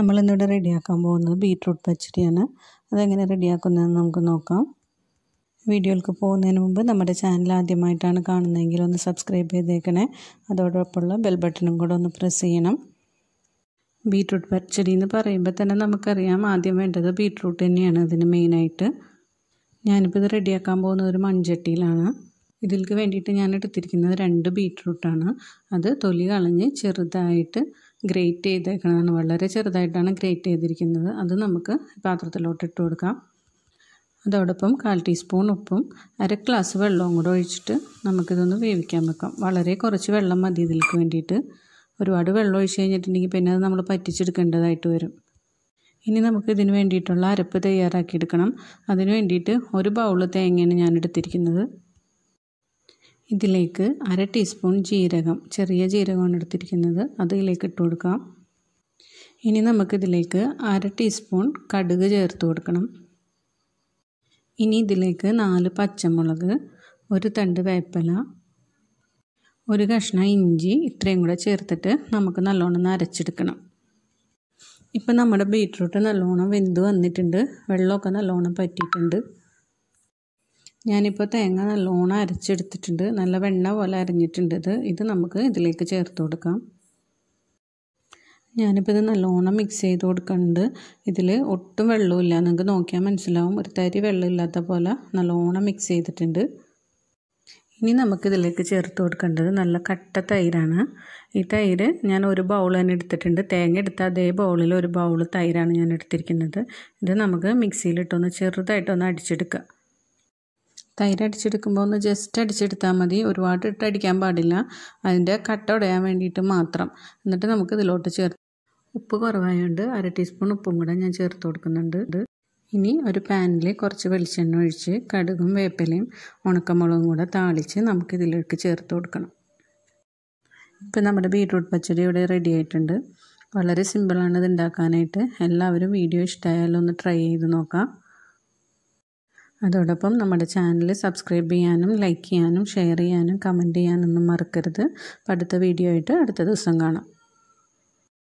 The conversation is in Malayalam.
നമ്മളിന്നിവിടെ റെഡിയാക്കാൻ പോകുന്നത് ബീട്രൂട്ട് പച്ചടിയാണ് അതെങ്ങനെ റെഡിയാക്കുന്നതെന്ന് നമുക്ക് നോക്കാം വീഡിയോയിലേക്ക് പോകുന്നതിന് മുമ്പ് നമ്മുടെ ചാനൽ ആദ്യമായിട്ടാണ് കാണുന്നതെങ്കിൽ ഒന്ന് സബ്സ്ക്രൈബ് ചെയ്തേക്കണേ അതോടൊപ്പമുള്ള ബെൽ ബട്ടണും കൂടെ ഒന്ന് പ്രസ് ചെയ്യണം ബീട്രൂട്ട് പച്ചടി എന്ന് പറയുമ്പോൾ തന്നെ നമുക്കറിയാം ആദ്യം വേണ്ടത് ബീട്രൂട്ട് തന്നെയാണ് അതിന് മെയിനായിട്ട് ഞാനിപ്പോൾ ഇത് റെഡിയാക്കാൻ പോകുന്നത് ഒരു മൺചട്ടിയിലാണ് ഇതിൽക്ക് വേണ്ടിയിട്ട് ഞാൻ എടുത്തിരിക്കുന്നത് രണ്ട് ബീറ്റ്റൂട്ടാണ് അത് തൊലി കളഞ്ഞ് ചെറുതായിട്ട് ഗ്രേറ്റ് ചെയ്തേക്കണതാണ് വളരെ ചെറുതായിട്ടാണ് ഗ്രേറ്റ് ചെയ്തിരിക്കുന്നത് അത് നമുക്ക് പാത്രത്തിലോട്ട് ഇട്ട് കൊടുക്കാം അതോടൊപ്പം കാൽ ടീസ്പൂൺ ഉപ്പും അര ഗ്ലാസ് വെള്ളവും കൂടെ ഒഴിച്ചിട്ട് നമുക്കിതൊന്ന് വേവിക്കാൻ വെക്കാം വളരെ കുറച്ച് വെള്ളം മതി ഇതിലേക്ക് വേണ്ടിയിട്ട് ഒരുപാട് വെള്ളം ഒഴിച്ച് കഴിഞ്ഞിട്ടുണ്ടെങ്കിൽ പിന്നെ അത് നമ്മൾ പറ്റിച്ചെടുക്കേണ്ടതായിട്ട് വരും ഇനി നമുക്ക് ഇതിന് വേണ്ടിയിട്ടുള്ള അരപ്പ് തയ്യാറാക്കിയെടുക്കണം അതിന് വേണ്ടിയിട്ട് ഒരു ബൗൾ തേങ്ങയാണ് ഞാൻ എടുത്തിരിക്കുന്നത് ഇതിലേക്ക് അര ടീസ്പൂൺ ജീരകം ചെറിയ ജീരകമാണ് എടുത്തിരിക്കുന്നത് അതിലേക്ക് ഇട്ട് കൊടുക്കാം ഇനി നമുക്കിതിലേക്ക് അര ടീസ്പൂൺ കടുക് ചേർത്ത് കൊടുക്കണം ഇനി ഇതിലേക്ക് നാല് പച്ചമുളക് ഒരു തണ്ട് വേപ്പില ഒരു കഷ്ണം ഇഞ്ചി ഇത്രയും കൂടെ ചേർത്തിട്ട് നമുക്ക് നല്ലോണം അരച്ചെടുക്കണം ഇപ്പം നമ്മുടെ ബീറ്റ്റൂട്ട് നല്ലോണം വെന്ത് വന്നിട്ടുണ്ട് വെള്ളമൊക്കെ നല്ലോണം പറ്റിയിട്ടുണ്ട് ഞാനിപ്പോൾ തേങ്ങ നല്ലോണം അരച്ചെടുത്തിട്ടുണ്ട് നല്ല വെണ്ണ പോലെ അരിഞ്ഞിട്ടുണ്ട് ഇത് ഇത് നമുക്ക് ഇതിലേക്ക് ചേർത്ത് കൊടുക്കാം ഞാനിപ്പോൾ ഇത് നല്ലോണം മിക്സ് ചെയ്ത് കൊടുക്കുന്നുണ്ട് ഇതിൽ ഒട്ടും വെള്ളമില്ല നിങ്ങൾക്ക് നോക്കിയാൽ മനസ്സിലാവും ഒരു തരി വെള്ളമില്ലാത്ത പോലെ നല്ലോണം മിക്സ് ചെയ്തിട്ടുണ്ട് ഇനി നമുക്ക് ഇതിലേക്ക് ചേർത്ത് കൊടുക്കേണ്ടത് നല്ല കട്ട തൈരാണ് ഈ തൈര് ഞാൻ ഒരു ബൗൾ തന്നെ എടുത്തിട്ടുണ്ട് തേങ്ങ എടുത്ത അതേ ബൗളിൽ ഒരു ബൗൾ തൈരാണ് ഞാൻ എടുത്തിരിക്കുന്നത് ഇത് നമുക്ക് മിക്സിയിലിട്ടൊന്ന് ചെറുതായിട്ടൊന്ന് അടിച്ചെടുക്കുക തൈര് അടിച്ചെടുക്കുമ്പോൾ ഒന്ന് ജസ്റ്റ് അടിച്ചെടുത്താൽ മതി ഒരുപാട് ഇട്ട് അടിക്കാൻ പാടില്ല അതിൻ്റെ കട്ട ഉടയാൻ വേണ്ടിയിട്ട് മാത്രം എന്നിട്ട് നമുക്ക് ഇതിലോട്ട് ചേർത്ത് ഉപ്പ് കുറവായതുകൊണ്ട് അര ടീസ്പൂൺ ഉപ്പും കൂടെ ഞാൻ ചേർത്ത് കൊടുക്കുന്നുണ്ട് ഇനി ഒരു പാനിൽ കുറച്ച് വെളിച്ചെണ്ണ ഒഴിച്ച് കടുകും വേപ്പലയും ഉണക്കമുളകും കൂടെ താളിച്ച് നമുക്ക് ഇതിലേക്ക് ചേർത്ത് കൊടുക്കണം ഇപ്പം നമ്മുടെ ബീട്രൂട്ട് പച്ചടി ഇവിടെ റെഡി ആയിട്ടുണ്ട് വളരെ സിമ്പിളാണ് ഇത് ഉണ്ടാക്കാനായിട്ട് എല്ലാവരും വീഡിയോ ഇഷ്ടമായാലും ഒന്ന് ട്രൈ ചെയ്ത് നോക്കാം അതോടൊപ്പം നമ്മുടെ ചാനൽ സബ്സ്ക്രൈബ് ചെയ്യാനും ലൈക്ക് ചെയ്യാനും ഷെയർ ചെയ്യാനും കമൻറ്റ് ചെയ്യാനൊന്നും മറക്കരുത് അടുത്ത വീഡിയോ ആയിട്ട് അടുത്ത ദിവസം കാണാം